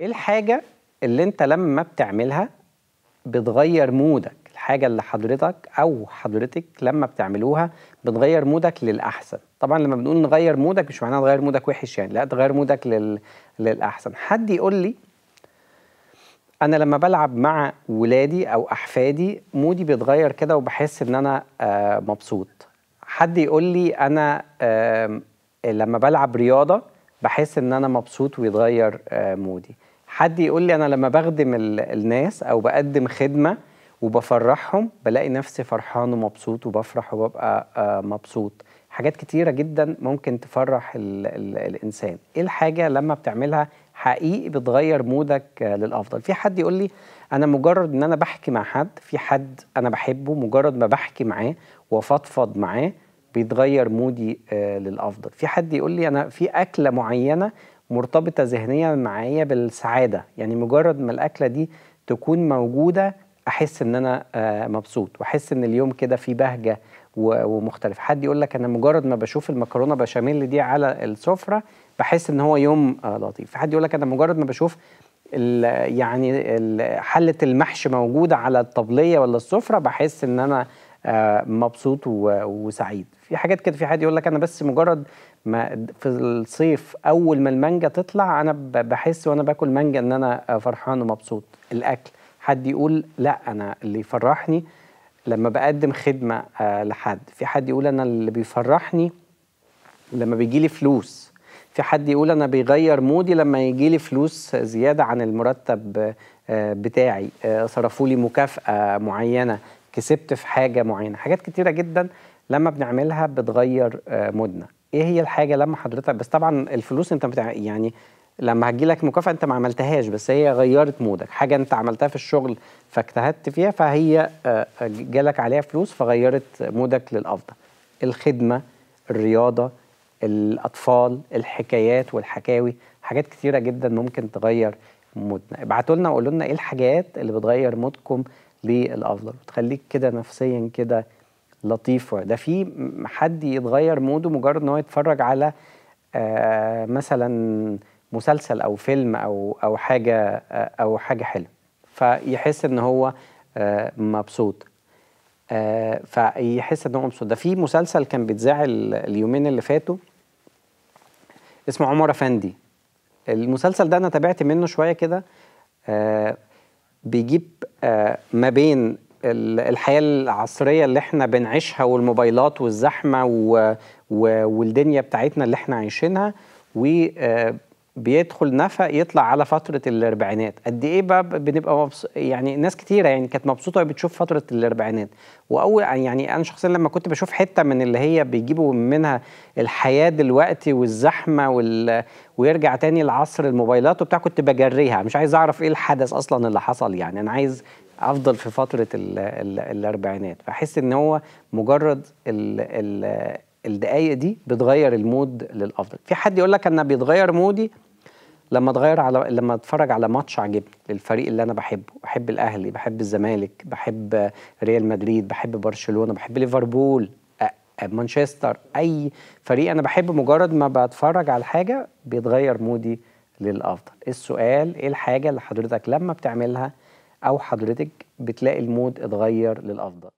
ايه الحاجه اللي انت لما بتعملها بتغير مودك الحاجه اللي حضرتك او حضرتك لما بتعملوها بتغير مودك للاحسن طبعا لما بنقول نغير مودك مش معناها تغير مودك وحش يعني لا تغير مودك لل... للاحسن حد يقول لي انا لما بلعب مع ولادي او احفادي مودي بيتغير كده وبحس ان انا آه مبسوط حد يقول لي انا آه لما بلعب رياضه بحس ان انا مبسوط ويتغير آه مودي حد يقول لي انا لما بخدم الناس او بقدم خدمه وبفرحهم بلاقي نفسي فرحان ومبسوط وبفرح وببقى آه، مبسوط حاجات كتيره جدا ممكن تفرح الـ الـ الانسان ايه الحاجه لما بتعملها حقيقي بتغير مودك للافضل في حد يقول لي انا مجرد ان انا بحكي مع حد في حد انا بحبه مجرد ما بحكي معاه وافضفض معاه بيتغير مودي آه، للافضل في حد يقول لي انا في اكله معينه مرتبطه ذهنيا معايا بالسعاده يعني مجرد ما الاكله دي تكون موجوده احس ان انا آه، مبسوط واحس ان اليوم كده في بهجه ومختلف حد يقول لك انا مجرد ما بشوف المكرونه بشاميل دي على السفره بحس ان هو يوم آه، لطيف في حد يقول لك انا مجرد ما بشوف الـ يعني حله المحش موجوده على الطبليه ولا السفره بحس ان انا آه، مبسوط وسعيد في حاجات كده في حد يقول لك انا بس مجرد ما في الصيف اول ما المانجا تطلع انا بحس وانا باكل مانجا ان انا فرحان ومبسوط الاكل حد يقول لا انا اللي يفرحني لما بقدم خدمه آه، لحد في حد يقول انا اللي بيفرحني لما بيجي لي فلوس في حد يقول انا بيغير مودي لما يجي لي فلوس زياده عن المرتب آه، بتاعي صرفوا لي مكافاه معينه كسبت في حاجه معينه حاجات كتيره جدا لما بنعملها بتغير آه، مودنا ايه هي الحاجه لما حضرتك بس طبعا الفلوس انت بتاع يعني لما هتجي لك مكافاه انت ما عملتهاش بس هي غيرت مودك حاجه انت عملتها في الشغل فاجتهدت فيها فهي آه، جالك عليها فلوس فغيرت مودك للافضل الخدمه الرياضه الاطفال الحكايات والحكاوي حاجات كتيره جدا ممكن تغير مودنا ابعتوا لنا وقولوا لنا ايه الحاجات اللي بتغير مودكم للافضل وتخليك كده نفسيا كده لطيف ده في حد يتغير موده مجرد ان هو يتفرج على مثلا مسلسل او فيلم او او حاجه او حاجه حلوه فيحس ان هو مبسوط فيحس ان هو مبسوط ده في مسلسل كان بيتذاع اليومين اللي فاتوا اسمه عمر افندي المسلسل ده انا تابعت منه شويه كده آه بيجيب آه ما بين الحياه العصريه اللي احنا بنعيشها والموبايلات والزحمه و... و... والدنيا بتاعتنا اللي احنا عايشينها و آه، بيدخل نفق يطلع على فتره الاربعينات قد ايه بقى بنبقى مبس... يعني ناس كتيره يعني كانت مبسوطه بتشوف فتره الاربعينات واول يعني انا شخصيا لما كنت بشوف حته من اللي هي بيجيبوا منها الحياه دلوقتي والزحمه وال... ويرجع تاني لعصر الموبايلات وبتاع كنت بجريها مش عايز اعرف ايه الحدث اصلا اللي حصل يعني انا عايز افضل في فتره ال... ال... الاربعينات فاحس ان هو مجرد ال... ال... الدقايق دي بتغير المود للافضل في حد يقول لك انا بيتغير مودي لما اتغير على لما اتفرج على ماتش عجبني للفريق اللي انا بحبه بحب الاهلي بحب الزمالك بحب ريال مدريد بحب برشلونه بحب ليفربول مانشستر اي فريق انا بحبه مجرد ما بتفرج على حاجه بيتغير مودي للافضل إيه السؤال ايه الحاجه اللي حضرتك لما بتعملها او حضرتك بتلاقي المود اتغير للافضل